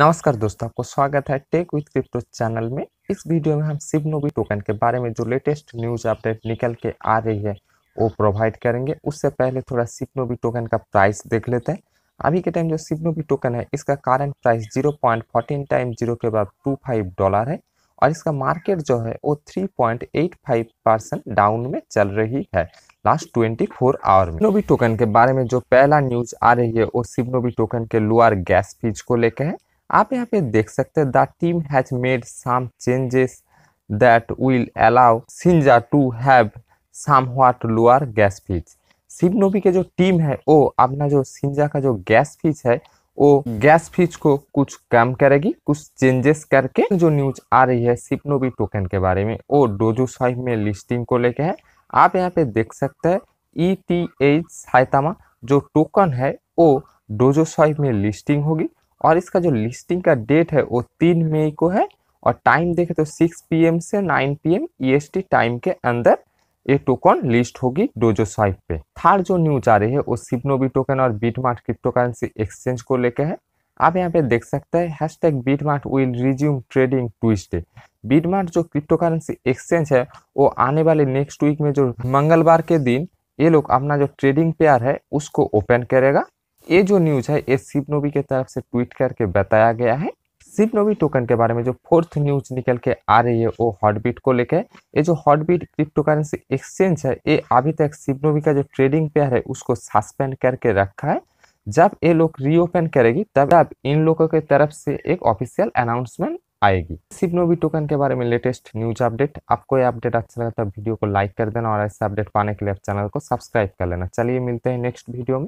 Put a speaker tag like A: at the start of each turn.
A: नमस्कार दोस्तों आपको स्वागत है टेक विथ क्रिप्टो चैनल में इस वीडियो में हम शिवनोबी टोकन के बारे में जो लेटेस्ट न्यूज अपडेट निकल के आ रही है वो प्रोवाइड करेंगे उससे पहले थोड़ा सिबनोबी टोकन का प्राइस देख लेते हैं अभी के टाइम जो सिबनोबी टोकन है इसका current price zero point fourteen time zero के बाद टू फाइव डॉलर है और इसका मार्केट जो है वो three point eight five percent down में चल रही है लास्ट ट्वेंटी फोर आवर में सिबनोबी टोकन के बारे में जो पहला न्यूज आ रही है वो सिबनोबी टोकन के लोअर गैस फीज को लेकर है आप यहाँ पे देख सकते हैं the team has made some changes that will allow सिंजा to have somewhat lower gas fees Shibnobi के जो टीम है वो अपना जो सिंजा का जो गैस फीस है वो गैस फीस को कुछ कम करेगी कुछ चेंजेस करके जो न्यूज आ रही है सिपनोबी टोकन के बारे में वो डोजो साइव में लिस्टिंग को लेके है आप यहाँ पे देख सकते हैं ई टी एच साइतामा जो टोकन है वो डोजो साइव में लिस्टिंग होगी और इसका जो लिस्टिंग का डेट है वो तीन मई को है और टाइम देखें तो सिक्स पी से नाइन पी एम टाइम के अंदर ये टोकन लिस्ट होगी डोजो साइट पे थर्ड जो न्यूज आ रही है वो सिप्नोबी टोकन और बीटमार्ट क्रिप्टो करेंसी एक्सचेंज को लेकर है आप यहाँ पे देख सकते हैं hashtag BitMart will resume trading Tuesday BitMart जो क्रिप्टो करेंसी एक्सचेंज है वो आने वाले नेक्स्ट वीक में जो मंगलवार के दिन ये लोग अपना जो ट्रेडिंग पेयर है उसको ओपन करेगा ये जो न्यूज़ है ये शिवनोवी के तरफ से ट्वीट करके बताया गया है शिवनोवी टोकन के बारे में जो फोर्थ न्यूज निकल के आ रही है वो हॉटबीट को लेकर ये जो हॉटबीट क्रिप्टो करेंसी एक्सचेंज है ये अभी तक शिवनोवी का जो ट्रेडिंग पेयर है उसको सस्पेंड करके रखा है जब ये लोग रीओपन करेगी तब तब इन लोगों के तरफ से एक ऑफिशियल अनाउंसमेंट आएगी शिवनोवी टोकन के बारे में लेटेस्ट न्यूज अपडेट आपको ये अपडेट अच्छा लगा तो वीडियो को लाइक कर देना और ऐसे अपडेट पाने के लिए आप चैनल को सब्सक्राइब कर लेना चलिए मिलते हैं नेक्स्ट वीडियो में